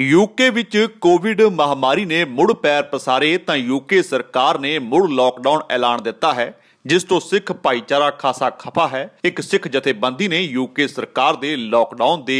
UK ਵਿੱਚ Covid ਮਹਾਮਾਰੀ ਨੇ ਮੁੜ ਪੈਰ ਪਸਾਰੇ ਤਾਂ ਯੂਕੇ ਸਰਕਾਰ ਨੇ ਮੁੜ ਲਾਕਡਾਊਨ ਐਲਾਨ ਦਿੱਤਾ ਹੈ ਜਿਸ ਤੋਂ ਸਿੱਖ ਭਾਈਚਾਰਾ ਖਾਸਾ ਖਫਾ ਹੈ ਇੱਕ ਸਿੱਖ ਜਥੇਬੰਦੀ ਨੇ ਯੂਕੇ ਸਰਕਾਰ ਦੇ ਲਾਕਡਾਊਨ ਦੇ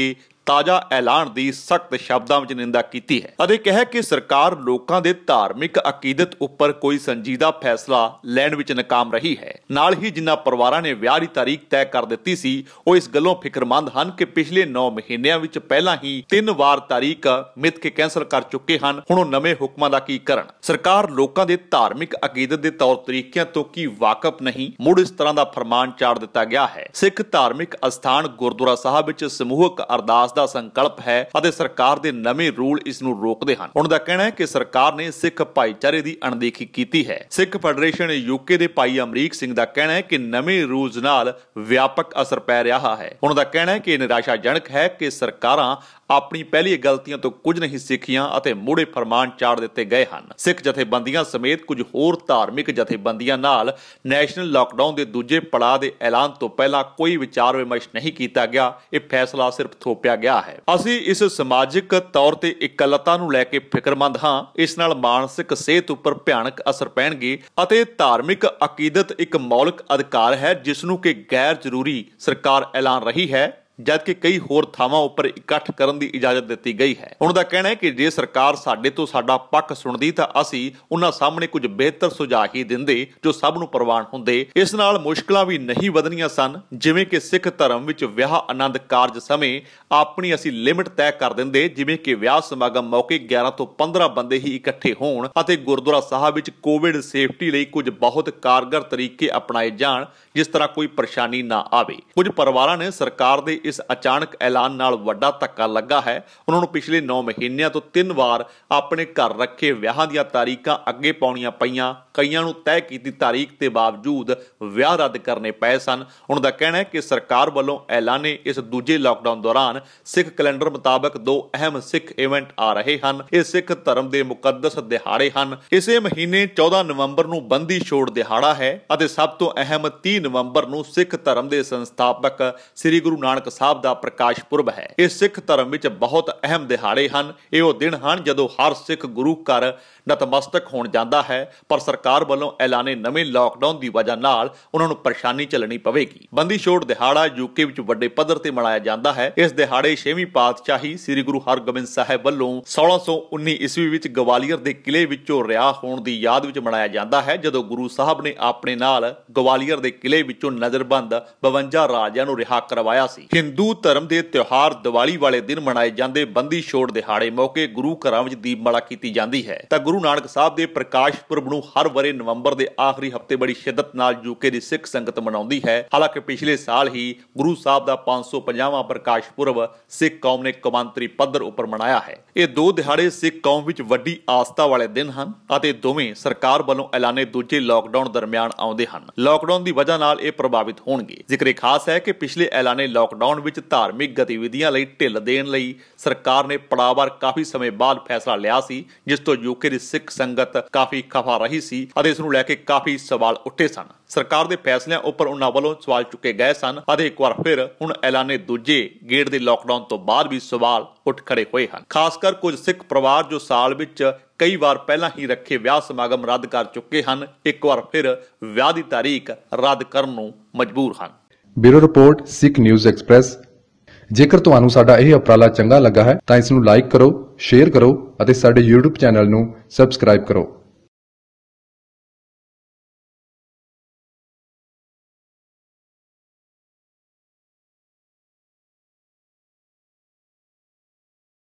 ਤਾਜ਼ਾ ਐਲਾਨ ਦੀ ਸਖਤ ਸ਼ਬਦਾਂ ਵਿੱਚ ਨਿੰਦਾ ਕੀਤੀ ਹੈ ਅਤੇ ਕਿਹਾ ਕਿ ਸਰਕਾਰ ਲੋਕਾਂ ਦੇ ਧਾਰਮਿਕ ਅਕੀਦਤ ਉੱਪਰ ਕੋਈ ਸੰਜੀਦਾ ਫੈਸਲਾ ਲੈਣ ਵਿੱਚ ਨਾਕਾਮ ਰਹੀ ਹੈ ਨਾਲ ਹੀ ਜਿਨ੍ਹਾਂ ਪਰਿਵਾਰਾਂ ਨੇ ਵਿਆਹ ਦੀ ਤਾਰੀਖ ਤੈਅ ਕਰ ਦਿੱਤੀ ਸੀ ਉਹ ਇਸ ਗੱਲੋਂ ਫਿਕਰਮੰਦ ਹਨ ਕਿ ਪਿਛਲੇ 9 ਮਹੀਨਿਆਂ ਵਿੱਚ ਪਹਿਲਾਂ ਹੀ ਤਿੰਨ ਵਾਰ ਤਾਰੀਖ ਮਿੱਥ ਕੇ ਕੈਂਸਲ ਕਰ ਚੁੱਕੇ ਹਨ ਹੁਣ ਉਹ ਨਵੇਂ ਹੁਕਮਾਂ ਦਾ ਕੀ ਕਰਨ ਸਰਕਾਰ ਲੋਕਾਂ ਦੇ ਧਾਰਮਿਕ ਅਕੀਦਤ ਦੇ ਤੌਰ ਤਰੀਕਿਆਂ ਤੋਂ ਕੀ ਵਾਕਫ ਨਹੀਂ ਮੁੜ ਇਸ ਤਰ੍ਹਾਂ ਦਾ ਫਰਮਾਨ ਚਾੜ ਦਿੱਤਾ ਗਿਆ ਹੈ ਸਿੱਖ ਧਾਰਮਿਕ ਅਸਥਾਨ ਗੁਰਦੁਆਰਾ ਸਾਹਿਬ ਵਿੱਚ ਸਮੂਹਕ ਅਰਦਾਸ ਦਾ ਸੰਕਲਪ ਹੈ ਅਤੇ ਸਰਕਾਰ ਦੇ ਨਵੇਂ ਰੂਲ ਇਸ ਨੂੰ ਰੋਕਦੇ ਹਨ ਉਹਨਾਂ ਦਾ ਕਹਿਣਾ ਹੈ ਕਿ ਸਰਕਾਰ ਨੇ ਸਿੱਖ ਭਾਈਚਾਰੇ ਦੀ ਅਣਦੇਖੀ ਕੀਤੀ ਹੈ ਸਿੱਖ ਫੈਡਰੇਸ਼ਨ ਯੂਕੇ ਦੇ ਭਾਈ ਅਮਰੀਕ ਸਿੰਘ ਦਾ ਕਹਿਣਾ ਹੈ ਕਿ ਨਵੇਂ ਰੂਲਸ ਨਾਲ ਵਿਆਪਕ ਅਸਰ ਪੈ ਰਿਹਾ ਹੈ ਉਹਨਾਂ ਦਾ ਕਹਿਣਾ ਹੈ ਕਿ ਨਿਰਾਸ਼ਾਜਨਕ ਹੈ ਕਿ ਸਰਕਾਰਾਂ ਆਪਣੀ ਪਹਿਲੀ ਗਲਤੀਆਂ ਤੋਂ ਕੁਝ ਨਹੀਂ ਸਿੱਖੀਆਂ ਅਤੇ ਮੋੜੇ ਫਰਮਾਨ ਚਾੜ ਦਿੱਤੇ ਗਏ ਹਨ ਸਿੱਖ ਜਥੇਬੰਦੀਆਂ ਸਮੇਤ ਕੁਝ ਹੋਰ ਧਾਰਮਿਕ ਜਥੇਬੰਦੀਆਂ ਨਾਲ ਨੈਸ਼ਨਲ ਲਾਕਡਾਊਨ ਦੇ ਦੂਜੇ ਪੜਾਅ ਦੇ ਐਲਾਨ ਤੋਂ ਪਹਿਲਾਂ ਕੋਈ ਵਿਚਾਰ ਵਿਮਰਸ਼ ਨਹੀਂ ਕੀਤਾ ਗਿਆ ਇਹ ਫੈਸਲਾ ਸਿਰਫ ਥੋਪਿਆ ਗਿਆ ਹੈ ਅਸੀਂ ਇਸ ਸਮਾਜਿਕ ਤੌਰ ਤੇ ਇਕੱਲਤਾ ਨੂੰ ਲੈ ਕੇ ਫਿਕਰਮੰਦ ਹਾਂ ਇਸ ਨਾਲ ਮਾਨਸਿਕ ਸਿਹਤ ਉੱਪਰ ਭਿਆਨਕ ਅਸਰ ਪੈਣਗੇ ਅਤੇ ਧਾਰਮਿਕ ਅਕੀਦਤ ਇੱਕ ਮੌਲਿਕ ਅਧਿਕਾਰ ਹੈ ਜਿਸ ਨੂੰ ਕਿ ਗੈਰ ਜ਼ਰੂਰੀ ਸਰਕਾਰ ਐਲਾਨ ਰਹੀ ਹੈ ਜਦਕਿ ਕਈ ਹੋਰ ਥਾਵਾਂ ਉੱਪਰ ਇਕੱਠ ਕਰਨ ਦੀ ਇਜਾਜ਼ਤ ਦਿੱਤੀ ਗਈ ਹੈ ਉਹਨਾਂ ਦਾ ਕਹਿਣਾ ਹੈ ਕਿ ਜੇ ਸਰਕਾਰ ਸਾਡੇ ਤੋਂ ਸਾਡਾ ਪੱਖ ਸੁਣਦੀ ਤਾਂ ਅਸੀਂ ਉਹਨਾਂ ਸਾਹਮਣੇ ਕੁਝ ਬਿਹਤਰ ਸੁਝਾਅ ਹੀ ਦਿੰਦੇ ਜੋ ਸਭ ਨੂੰ ਪ੍ਰਵਾਨ ਹੁੰਦੇ ਇਸ ਨਾਲ ਮੁਸ਼ਕਲਾਂ ਵੀ ਨਹੀਂ ਵਧਣੀਆਂ ਸਨ ਜਿਵੇਂ ਕਿ ਸਿੱਖ ਧਰਮ ਵਿੱਚ ਵਿਆਹ ਆਨੰਦ ਕਾਰਜ ਸਮੇਂ ਆਪਣੀ ਅਸੀਂ ਲਿਮਟ ਤੈਅ ਕਰ ਦਿੰਦੇ ਜਿਵੇਂ ਕਿ ਵਿਆਹ ਸਮਾਗਮ ਮੌਕੇ 11 ਤੋਂ 15 ਬੰਦੇ ਹੀ ਇਕੱਠੇ ਹੋਣ ਅਤੇ ਗੁਰਦੁਆਰਾ ਸਾਹਿਬ ਵਿੱਚ ਕੋਵਿਡ ਸੇਫਟੀ ਲਈ ਕੁਝ ਬਹੁਤ ਕਾਰਗਰ ਤਰੀਕੇ ਅਪਣਾਏ ਜਾਣ ਜਿਸ ਤਰ੍ਹਾਂ ਕੋਈ ਪਰੇਸ਼ਾਨੀ ਨਾ ਆਵੇ ਕੁਝ ਪਰਿਵਾਰਾਂ ਨੇ ਸਰਕਾਰ ਦੇ ਇਸ ਅਚਾਨਕ ਐਲਾਨ ਨਾਲ ਵੱਡਾ ਧੱਕਾ ਲੱਗਾ ਹੈ ਉਹਨਾਂ ਨੂੰ ਪਿਛਲੇ 9 ਮਹੀਨਿਆਂ ਤੋਂ ਤਿੰਨ ਵਾਰ ਆਪਣੇ ਘਰ ਰੱਖੇ ਵਿਆਹਾਂ ਦੀਆਂ ਤਾਰੀਖਾਂ ਅੱਗੇ ਪਾਉਣੀਆਂ ਪਈਆਂ ਕਈਆਂ ਨੂੰ ਤੈਅ ਕੀਤੀ ਤਾਰੀਖ ਤੇ ਬਾਵਜੂਦ ਵਿਆਹ ਰੱਦ ਕਰਨੇ ਪਏ ਸਨ ਉਹਨਾਂ ਦਾ ਕਹਿਣਾ ਹੈ ਕਿ ਸਰਕਾਰ ਵੱਲੋਂ ਐਲਾਨੇ ਇਸ ਦੂਜੇ ਲਾਕਡਾਊਨ ਦੌਰਾਨ ਸਿੱਖ ਕੈਲੰਡਰ ਮੁਤਾਬਕ ਦੋ ਅਹਿਮ ਸਿੱਖ ਇਵੈਂਟ ਆ ਰਹੇ ਹਨ ਇਹ ਸਿੱਖ ਧਰਮ ਦੇ ਮੁਕੱਦਸ ਦਿਹਾੜੇ ਹਨ ਇਸੇ ਮਹੀਨੇ 14 ਨਵੰਬਰ ਨੂੰ ਬੰਦੀ ਛੋੜ ਦਿਹਾੜਾ ਹੈ ਅਤੇ ਸਭ ਤੋਂ ਅਹਿਮ 30 ਨਵੰਬਰ ਨੂੰ ਸਿੱਖ ਧਰਮ ਦੇ ਸੰਸਥਾਪਕ ਸ੍ਰੀ ਗੁਰੂ ਨਾਨਕ ਸਾਹਿਬ ਦਾ ਪ੍ਰਕਾਸ਼ ਪੁਰਬ ਹੈ ਇਹ ਸਿੱਖ ਧਰਮ ਵਿੱਚ ਬਹੁਤ ਅਹਿਮ ਦਿਹਾੜੇ ਹਨ ਇਹ ਉਹ ਦਿਨ ਹਨ ਜਦੋਂ ਹਰ ਸਿੱਖ ਗੁਰੂ ਘਰ ਨਤਮਸਤਕ ਹੋਣ ਜਾਂਦਾ ਹੈ ਪਰ ਸਰਕਾਰ ਵੱਲੋਂ ਐਲਾਨੇ ਨਵੇਂ ਲਾਕਡਾਊਨ ਦੀ ਵਜ੍ਹਾ ਨਾਲ ਉਹਨਾਂ ਨੂੰ ਪਰੇਸ਼ਾਨੀ ਚੱਲਣੀ ਪਵੇਗੀ ਬੰਦੀ ਛੋੜ ਦਿਹਾੜਾ ਯੂਕੇ ਵਿੱਚ ਵੱਡੇ ਪੱਧਰ ਤੇ ਮਨਾਇਆ ਜਾਂਦਾ ਹੈ ਇਸ ਦਿਹਾੜੇ 6ਵੀਂ ਪਾਤਸ਼ਾਹੀ ਸ੍ਰੀ ਗੁਰੂ ਹਰਗੋਬਿੰਦ ਸਾਹਿਬ ਵੱਲੋਂ 1619 ਈਸਵੀ ਵਿੱਚ ਗਵਾਲੀਅਰ ਦੇ ਕਿਲੇ ਵਿੱਚੋਂ ਰਿਹਾ ਹੋਣ ਦੀ ਯਾਦ ਵਿੱਚ ਮਨਾਇਆ ਜਾਂਦਾ ਹੈ ਜਦੋਂ ਗੁਰੂ ਸਾਹਿਬ ਨੇ ਆਪਣੇ ਨਾਲ ਗਵਾਲੀਅਰ ਦੇ ਕਿਲੇ ਵਿੱਚੋਂ ਨਜ਼ਰਬੰਦ 52 ਰਾਜਿਆਂ ਨੂੰ ਰਿਹਾ ਕਰਵਾਇਆ ਸੀ ਹਿੰਦੂ ਧਰਮ ਦੇ ਤਿਉਹਾਰ ਦੀਵਾਲੀ ਵਾਲੇ ਦਿਨ ਮਨਾਏ ਜਾਂਦੇ ਬੰਦੀ ਛੋੜ ਦਿਹਾੜੇ ਮੌਕੇ ਗੁਰੂ ਘਰਾਂ ਵਿੱਚ ਦੀਪਮਾਲਾ ਕੀਤੀ ਜਾਂਦੀ ਹੈ ਤਾਂ ਗੁਰੂ ਨਾਨਕ ਸਾਹਿਬ ਦੇ ਪ੍ਰਕਾਸ਼ ਪੁਰਬ ਨੂੰ ਹਰ ਵਰੇ ਨਵੰਬਰ ਦੇ ਆਖਰੀ ਹਫਤੇ ਬੜੀ ਸ਼ਿੱਦਤ ਨਾਲ ਯੂਕੇ ਦੀ ਸਿੱਖ ਸੰਗਤ ਮਨਾਉਂਦੀ ਹੈ ਹਾਲਾਂਕਿ ਪਿਛਲੇ ਸਾਲ ਹੀ ਗੁਰੂ ਸਾਹਿਬ ਦਾ 550ਵਾਂ ਪ੍ਰਕਾਸ਼ ਪੁਰਬ ਸਿੱਖ ਕੌਮ ਨੇ ਕਮਾਂਤਰੀ ਪੱਧਰ ਉੱਪਰ ਮਨਾਇਆ ਹੈ ਇਹ ਦੋ ਦਿਹਾੜੇ ਸਿੱਖ ਕੌਮ ਵਿੱਚ ਵੱਡੀ ਆਸਥਾ ਵਾਲੇ ਦਿਨ ਹਨ ਅਤੇ ਦੋਵੇਂ ਸਰਕਾਰ ਵੱਲੋਂ ਐਲਾਨੇ ਦੂਜੇ ਲਾਕਡਾਊਨ ਦਰਮਿਆਨ ਆਉਂਦੇ ਹਨ ਲਾਕਡਾਊਨ ਦੀ ਵਜ੍ਹਾ ਨਾਲ ਇਹ ਪ੍ਰਭਾਵਿਤ ਹੋਣਗੇ ਜ਼ਿਕਰ ਖਾਸ ਹੈ ਕਿ ਪਿਛਲੇ ਐਲਾਨੇ ਲਾਕਡਾਊਨ ਲਾਉਣ ਵਿੱਚ ਧਾਰਮਿਕ ਗਤੀਵਿਧੀਆਂ ਲਈ ਢਿੱਲ ਦੇਣ ਲਈ ਸਰਕਾਰ ਨੇ ਪੜਾਵਾਰ ਕਾਫੀ ਸਮੇਂ ਬਾਅਦ ਫੈਸਲਾ ਲਿਆ ਸੀ ਜਿਸ ਤੋਂ ਯੂਕੇ ਦੀ ਸਿੱਖ ਸੰਗਤ ਕਾਫੀ ਖਫਾ ਰਹੀ ਸੀ ਅਤੇ ਇਸ ਨੂੰ ਲੈ ਕੇ ਕਾਫੀ ਸਵਾਲ ਉੱਠੇ ਸਨ ਸਰਕਾਰ ਦੇ ਫੈਸਲਿਆਂ ਉੱਪਰ ਉਹਨਾਂ ਵੱਲੋਂ ਸਵਾਲ ਚੁੱਕੇ ਗਏ ਸਨ ਅਤੇ ਇੱਕ ਵਾਰ ਫਿਰ ਹੁਣ ਐਲਾਨੇ ਦੂਜੇ ਗੇੜ ਦੇ ਲਾਕਡਾਊਨ ਤੋਂ ਬਾਅਦ ਵੀ ਸਵਾਲ ਉੱਠ ਖੜੇ ਹੋਏ ਹਨ ਖਾਸ ਕਰ ਕੁਝ ਸਿੱਖ ਪਰਿਵਾਰ ਜੋ ਸਾਲ ਵਿੱਚ ਕਈ ਵਾਰ ਪਹਿਲਾਂ ਹੀ ਰੱਖੇ ਵਿਆਹ ਸਮਾਗਮ ਰੱਦ ਕਰ ਚੁੱਕੇ ਹਨ ਇੱਕ ਵਾਰ ਫਿਰ ਵਿਆਹ ਦੀ ਤਾਰੀਖ ਰੱਦ ਕਰਨ ਨੂੰ ਮਜਬੂਰ ਹਨ bureau report Sikh news express ਜੇਕਰ ਤੁਹਾਨੂੰ ਸਾਡਾ ਇਹ ਉਪਰਾਲਾ ਚੰਗਾ ਲੱਗਾ ਹੈ ਤਾਂ ਇਸ ਨੂੰ ਲਾਈਕ ਕਰੋ ਸ਼ੇਅਰ ਕਰੋ ਅਤੇ ਸਾਡੇ YouTube ਚੈਨਲ ਨੂੰ ਸਬਸਕ੍ਰਾਈਬ ਕਰੋ